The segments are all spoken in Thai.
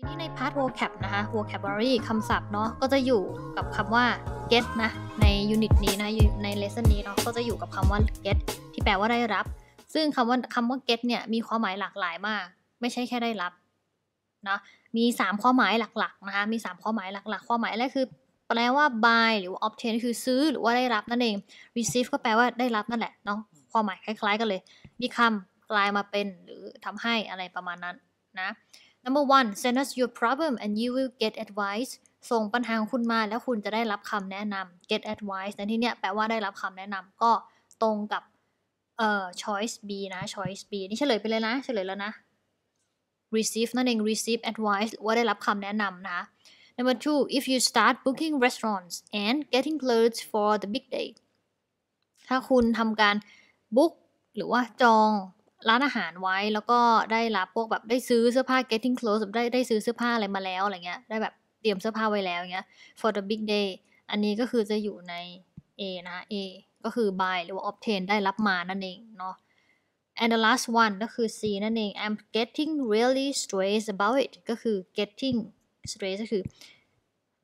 ทีนี้ในพาร์ท vocab นะคะ vocabulary คำศัพท์เนาะก็จะอยู่กับคำว่า get นะ ในยูนิตนี้นะใน lesson นี้เนาะก็จะอยู่กับคำว่า get ที่แปลว่าได้รับ ซึ่งคำว่าคำว่า get เนี่ยมีความหมายหลากหลายมาก ไม่ใช่แค่ได้รับนะมี3ความหมายหลักๆนะคะมี3ความหมายหลักๆความหมายแรกคือแปลว่า buy หรือ obtain คือซื้อหรือว่าได้รับนั่นเอง receive ก็แปลว่าได้รับนั่นแหละเนาะความหมายคล้ายๆกันเลย มีคำกลายมาเป็น หรือทำให้อะไรประมาณนั้นนะ Number one send us your problem and you will get advice ส่งปัญหาคุณมาแล้วคุณจะได้รับคำแนะนำ get advice ในที่เนี้ยแปลว่าได้รับคำแนะนำก็ตรงกับเอ่อ choice B นะ choice B นี่เฉลยไปเลยนะ เฉลยแล้วนะ receive นั่นเอง receive advice ว่าได้รับคำแนะนำนะ Number two if you start booking restaurants and getting clothes for the big day ถ้าคุณทำการ book หรือว่าจองร้านอาหารไว้แล้วก็ได้รับพวกแบบได้ซื้อเสื้อผ้า getting close ได้ได้ซื้อเสื้อผ้าอะไรมาแล้วอะไรเงี้ยได้แบบเตรียมเสื้อผ้าไว้แล้วเงี้ย for the big day อันนี้ก็คือจะอยู่ใน A นะ A ก็คือ buy หรือว่า obtain ได้รับมานั่นเองเนาะ and the last one ก็คือ C นั่นเอง I'm getting really stressed about it ก็คือ getting stressed ก็คือ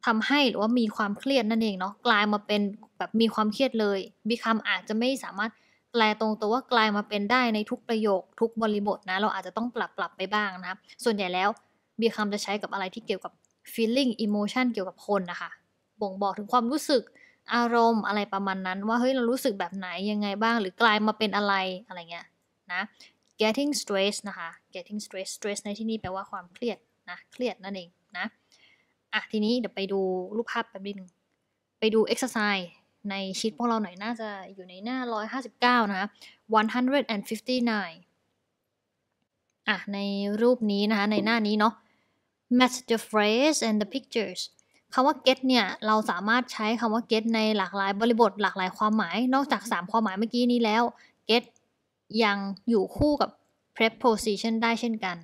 ทำให้หรือว่ามีความเครียดนั่นเองเนาะกลายมาเป็นแบบมีความเครียดเลย become อาจจะไม่สามารถแปลตรงตัวว่ากลายมาเป็นได้ในทุกประโยค ทุกบริบทนะ เราอาจจะต้องปรับปรับไปบ้างนะ ส่วนใหญ่แล้วบีคำจะใช้กับอะไรที่เกี่ยวกับ feeling emotion เกี่ยวกับคนนะคะบ่งบอกถึงความรู้สึกอารมณ์อะไรประมาณนั้น ว่า เฮ้ย เรารู้สึกแบบไหนยังไงบ้าง หรือกลายมาเป็นอะไรอะไรเงี้ยนะ getting stress นะคะ getting stress stress ในที่นี้แปลว่าความเครียดนะเครียดนั่นเองนะอ่ะทีนี้เดี๋ยวไปดูรูปภาพแป๊บนึงไปดู exercise ในชีตพวกเราหน่อยน่าจะอยู่ในหน้า 159 นะคะ159 อ่ะ ในรูปนี้นะคะ ในหน้านี้เนาะ match the phrase and the pictures คำว่า get เนี่ย เราสามารถใช้คำว่า get ในหลากหลายบริบทหลากหลายความหมาย นอกจาก 3 ความหมายเมื่อกี้นี้แล้ว get ยังอยู่คู่กับ preposition ได้เช่นกัน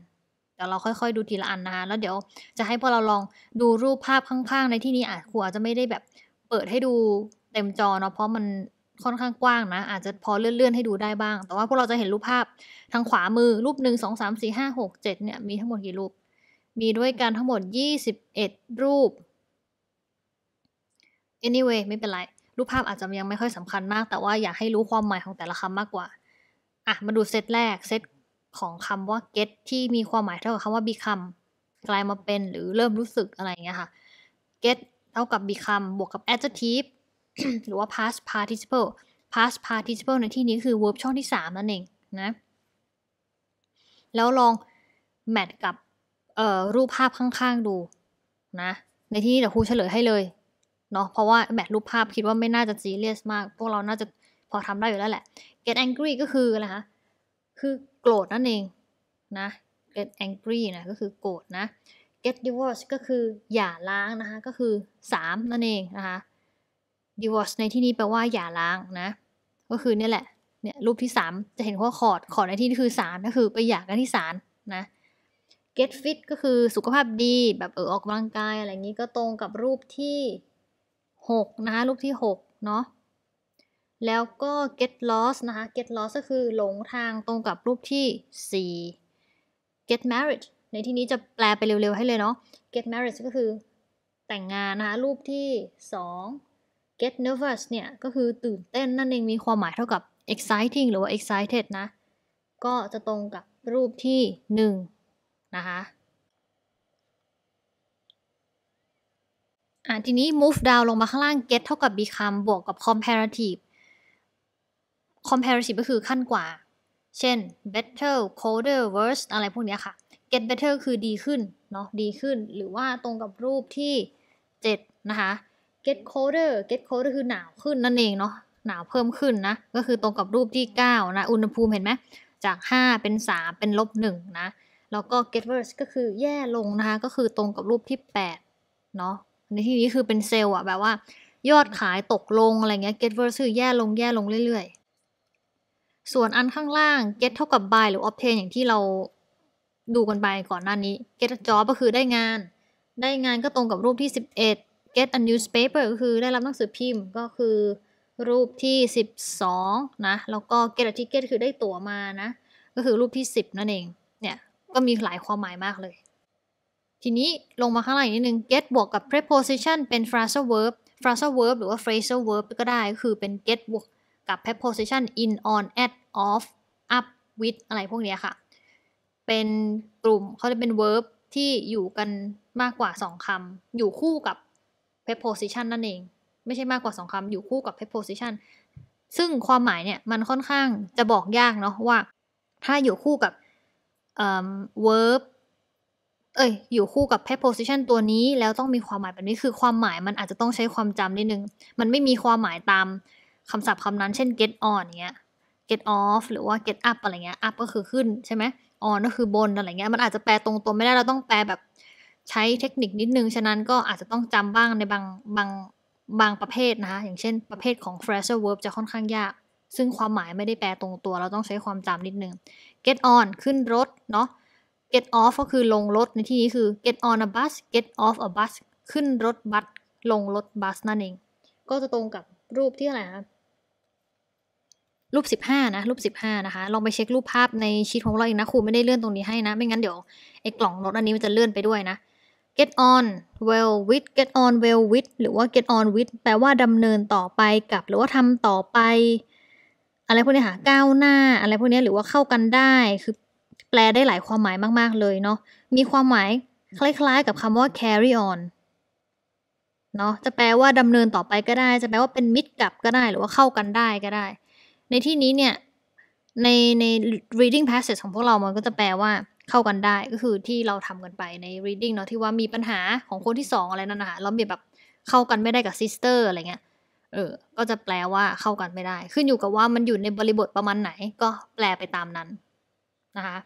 เดี๋ยวเราค่อยๆ ดูทีละอันนะคะ แล้วเดี๋ยว จะให้พวกเราลองดูรูปภาพข้างๆในที่นี้อาจครูอาจจะไม่ได้แบบเปิดให้ดูเต็มจอเนาะเพราะมันค่อนข้างกว้างนะ อาจจะพอเลื่อนๆให้ดูได้บ้าง แต่ว่าพวกเราจะเห็นรูปภาพทางขวามือรูปหนึ่งสองสามสี่ห้าหกเจ็ดเนี่ย มีทั้งหมดกี่รูป มีด้วยกันทั้งหมดยี่สิบเอ็ดรูป anyway ไม่เป็นไร รูปภาพอาจจะยังไม่ค่อยสำคัญมาก แต่ว่าอยากให้รู้ความหมายของแต่ละคำมากกว่า อ่ะ มาดูเซตแรกเซตของคำว่า get ที่มีความหมายเท่ากับคำว่า become กลายมาเป็นหรือเริ่มรู้สึกอะไรอย่างเงี้ยค่ะ get เท่ากับ become บวกกับ adjective หรือว่า past participle past participle ในที่นี้คือ verb ช่องที่ 3 นั่นเองนะ แล้วลองแมทกับรูปภาพข้างๆ ดูนะ ในที่นี้เดี๋ยวครูเฉลยให้เลยเนาะ เพราะว่าแมทรูปภาพคิดว่าไม่น่าจะซีเรียสมาก พวกเราน่าจะพอทำได้อยู่แล้วแหละ get angry ก็คืออะไรคะ คือโกรธนั่นเองนะ get angry นะ ก็คือโกรธนะ get divorce ก็คือหย่าร้างนะคะ ก็คือ 3 นั่นเองนะคะ divorce ในที่นี้แปลว่าหย่าร้างนะ ก็คือเนี่ยแหละ เนี่ยรูปที่สามจะเห็นว่าขอดขอดในที่นี้คือศาลก็คือไปหย่ากันที่ศาลนะ get fit ก็คือสุขภาพดีแบบเออออกกำลังกายอะไรอย่างนี้ก็ตรงกับรูปที่หกนะคะรูปที่หกเนาะ แล้วก็ get lost นะคะ get lost ก็คือหลงทางตรงกับรูปที่สี่ get married ในที่นี้จะแปลไปเร็วๆให้เลยเนาะ get married ก็คือแต่งงานนะคะรูปที่สอง get nervous เนี่ย ก็คือตื่นเต้นนั่นเองมีความหมายเท่ากับ exciting หรือว่า excited นะ ก็จะตรงกับรูปที่ 1 นะคะอ่ะทีนี้ move down ลงมาข้างล่าง get เท่ากับ become บวกกับ comparative comparative ก็คือขั้นกว่า เช่น better colder worse อะไรพวกนี้ค่ะ get better คือดีขึ้นเนาะดีขึ้นหรือว่าตรงกับรูปที่ 7 นะคะ get colder get colder คือหนาวขึ้นนั่นเองเนาะ หนาวเพิ่มขึ้นนะ ก็คือตรงกับรูปที่ 9 นะ อุณหภูมิเห็นไหม จาก 5 เป็น 3 เป็นลบ1นะ แล้วก็ get worse ก็คือแย่ลงนะคะ ก็คือตรงกับรูปที่8เนาะในที่นี้คือเป็นเซลล์อะแบบว่า ยอดขายตกลงอะไรเงี้ย get worse คือแย่ลงแย่ลงเรื่อย ๆ ส่วนอันข้างล่าง get เท่ากับ buy หรือ obtain อย่างที่เราดูกันไปก่อนหน้านี้ get job ก็คือได้งาน ได้งานก็ตรงกับรูปที่ 11 get a newspaper ก็คือได้รับหนังสือพิมพ์ก็คือรูปที่ 12 นะ แล้วก็ get a ticket คือได้ตั๋วมานะ ก็คือรูปที่ 10 นั่นเอง เนี่ย ก็มีหลายความหมายมากเลย ทีนี้ลงมาข้างล่างนิดนึง get บวกกับ preposition เป็น phrasal verb phrasal verb หรือว่า phrasal verb ก็ได้ ก็คือเป็น get บวก กับ preposition in on at off up with อะไรพวกนี้ค่ะ เป็นกลุ่มเขาจะเป็น verb ที่อยู่กันมากกว่า 2 คำ อยู่คู่กับ p e p position นั่นเองไม่ใช่มากกว่าสองคำอยู่คู่กับ p e p โ o s i t i o n ซึ่งความหมายเนี่ยมันค่อนข้างจะบอกยากเนาะว่าถ้าอยู่คู่กับเอ่อ verb เอ้ยอยู่คู่กับ pet position ตัวนี้แล้วต้องมีความหมายแบบนี้คือความหมายมันอาจจะต้องใช้ความจำนิดนึง มันไม่มีความหมายตามคำศัพท์คำนั้น เช่น get on เงี้ย get off หรือว่า get up อะไรเงี้ย up ก็คือขึ้นใช่ไหม on ก็คือบนอะไรเงี้ยมันอาจจะแปลตรงตัวไม่ได้เราต้องแปลแบบใช้เทคนิคนิดนึง ฉะนั้นก็อาจจะต้องจำบ้างในบางบางบางประเภทนะคะอย่างเช่นประเภทของ phrasal verb จะค่อนข้างยาก ซึ่งความหมายไม่ได้แปลตรงตัว เราต้องใช้ความจำนิดนึง get on ขึ้นรถ เนาะ get off ก็คือลงรถ ในที่นี้คือ get on a bus get off a bus ขึ้นรถบัส ลงรถบัสนั่นเอง ก็จะตรงกับรูปที่อะไรนะรูป 15 นะ รูป 15 นะคะ ลองไปเช็ครูปภาพในชีทของเราเองนะ ครูไม่ได้เลื่อนตรงนี้ให้นะ ไม่งั้นเดี๋ยวไอ้กล่องรถอันนี้มันจะเลื่อนไปด้วยนะ get on well with get on well with หรือว่า get on with แปลว่าดำเนินต่อไปกับ หรือว่าทำต่อไป อะไรพวกนี้ค่ะก้าวหน้า อะไรพวกนี้หรือว่าเข้ากันได้คือ แปลได้หลายความหมายมากๆเลยเนาะมีความหมายคล้ายๆกับคำว่า carry on เนาะจะแปลว่าดำเนินต่อไปก็ได้ จะแปลว่าเป็นมิตรกับก็ได้หรือว่าเข้ากันได้ก็ได้ในที่นี้เนี่ยในใน reading passage ของพวกเรามันก็จะแปลว่าเข้ากันได้ก็คือที่เราทำกันไปใน reading เนาะที่ว่ามีปัญหาของคนที่สองอะไรนั่นนะคะแล้วมีแบบเข้ากันไม่ได้กับ sister อะไรเงี้ย เออ ก็จะแปลว่าเข้ากันไม่ได้ ขึ้นอยู่กับว่ามันอยู่ในบริบทประมาณไหน ก็แปลไปตามนั้นนะคะ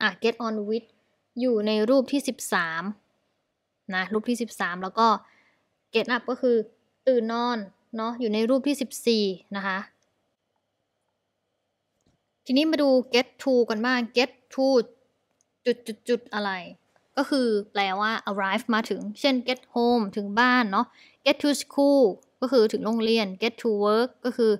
อ่ะ get on with อยู่ในรูปที่13นะรูปที่ 13 แล้วก็ get up ก็คือตื่นนอน เนาะอยู่ในรูปที่14นะคะทีนี้มาดู get to กันบ้าง get to จุดจุดจุดอะไร ก็คือแปลว่า arrive มาถึง เช่น get home ถึงบ้านเนาะ get to school ก็คือถึงโรงเรียน get to work ก็คือ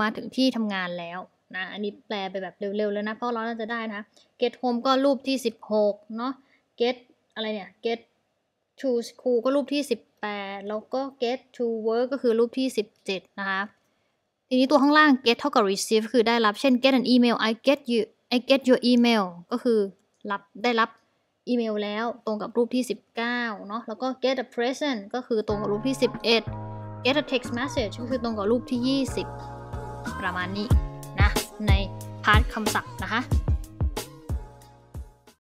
มาถึงที่ทำงานแล้วนะ อันนี้แปลไปแบบเร็วๆแล้วนะ เพราะเราน่าจะได้นะ get home ก็รูปที่ 16 เนาะ get อะไรเนี่ย get to school ก็รูปที่ 18 แล้วก็ get to work ก็คือรูปที่ 17 นะคะทีนี้ตัวข้างล่าง get เท่ากับ receive คือได้รับเช่น get an email I get you I get your email ก็คือรับได้รับอีเมลแล้วตรงกับรูปที่ 19เนาะแล้วก็ get a present ก็คือตรงกับรูปที่ 11 get a text message ก็คือตรงกับรูปที่ 20 ประมาณนี้นะในพาร์ทคำศัพท์นะคะ